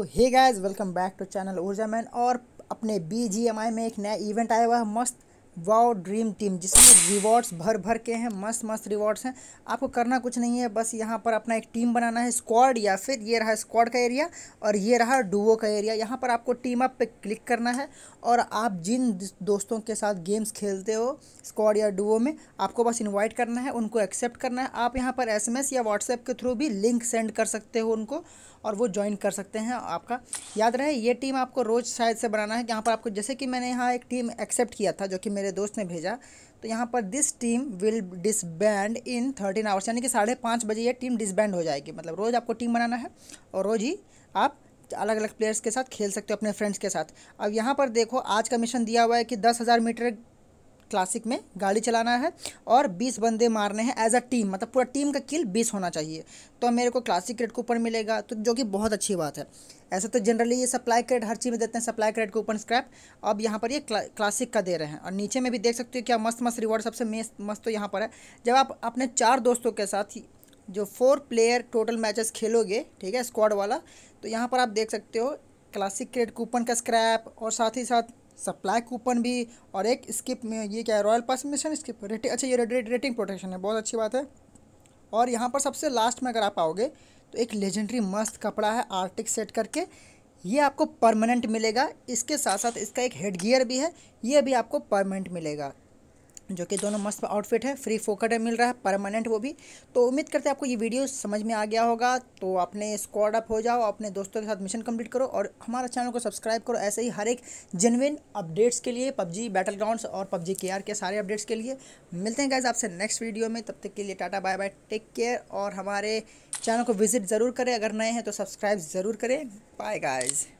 तो hey guys welcome back to channel Urja man और अपने बी में एक नया इवेंट आया हुआ है मस्त वाओ ड्रीम टीम जिसमें रिवॉर्ड्स भर भर के हैं मस्त मस्त रिवॉर्ड्स हैं आपको करना कुछ नहीं है बस यहाँ पर अपना एक टीम बनाना है स्क्वाड या फिर ये रहा स्क्वाड का एरिया और ये रहा डुओ का एरिया यहाँ पर आपको टीम अप पे क्लिक करना है और आप जिन दोस्तों के साथ गेम्स खेलते हो स्क्वाड या डुओ में आपको बस इन्वाइट करना है उनको एक्सेप्ट करना है आप यहाँ पर एस या व्हाट्सएप के थ्रू भी लिंक सेंड कर सकते हो उनको और वो ज्वाइन कर सकते हैं आपका याद रहे ये टीम आपको रोज़ शायद से बनाना है यहाँ पर आपको जैसे कि मैंने यहाँ एक टीम एक्सेप्ट किया था जो कि मेरे मेरे दोस्त ने भेजा तो यहाँ पर this team will disband in thirteen hours यानी कि साढ़े पाँच बजे ये टीम डिसबैंड हो जाएगी मतलब रोज़ आपको टीम बनाना है और रोज़ ही आप अलग अलग प्लेयर्स के साथ खेल सकते हो अपने फ्रेंड्स के साथ अब यहाँ पर देखो आज का मिशन दिया हुआ है कि दस हज़ार मीटर क्लासिक में गाड़ी चलाना है और बीस बंदे मारने हैं एज अ टीम मतलब पूरा टीम का किल बीस होना चाहिए तो मेरे को क्लासिक क्रेड कूपन मिलेगा तो जो कि बहुत अच्छी बात है ऐसे तो जनरली ये सप्लाई क्रेड हर चीज़ में देते हैं सप्लाई क्रेड कूपन स्क्रैप अब यहाँ पर ये क्ला, क्लासिक का दे रहे हैं और नीचे में भी देख सकते हो क्या मस्त मस्त रिवॉर्ड सबसे मस्त तो यहाँ पर है जब आप अपने चार दोस्तों के साथ ही जो फोर प्लेयर टोटल मैचेस खेलोगे ठीक है स्क्वाड वाला तो यहाँ पर आप देख सकते हो क्लासिक क्रेड कूपन का स्क्रैप और साथ ही साथ सप्लाई कूपन भी और एक स्किप में ये क्या है royal pass mission skip rating अच्छा ये रेटिंग प्रोटेक्शन है बहुत अच्छी बात है और यहाँ पर सबसे लास्ट में अगर आप आओगे तो एक लेजेंडरी मस्त कपड़ा है आर्टिक सेट करके ये आपको परमानेंट मिलेगा इसके साथ साथ इसका एक हेड गियर भी है ये भी आपको परमानेंट मिलेगा जो कि दोनों मस्त आउटफिट है फ्री फोकट मिल रहा है परमानेंट वो भी तो उम्मीद करते हैं आपको ये वीडियो समझ में आ गया होगा तो अपने स्क्वाड अप हो जाओ अपने दोस्तों के साथ मिशन कंप्लीट करो और हमारा चैनल को सब्सक्राइब करो ऐसे ही हर एक जेनविन अपडेट्स के लिए पबजी बैटल ग्राउंड और पबजी के के सारे अपडेट्स के लिए मिलते हैं गैज आपसे नेक्स्ट वीडियो में तब तक के लिए tata bye bye take care और हमारे चैनल को विजिट ज़रूर करें अगर नए हैं तो सब्सक्राइब ज़रूर करें बाय गाइज़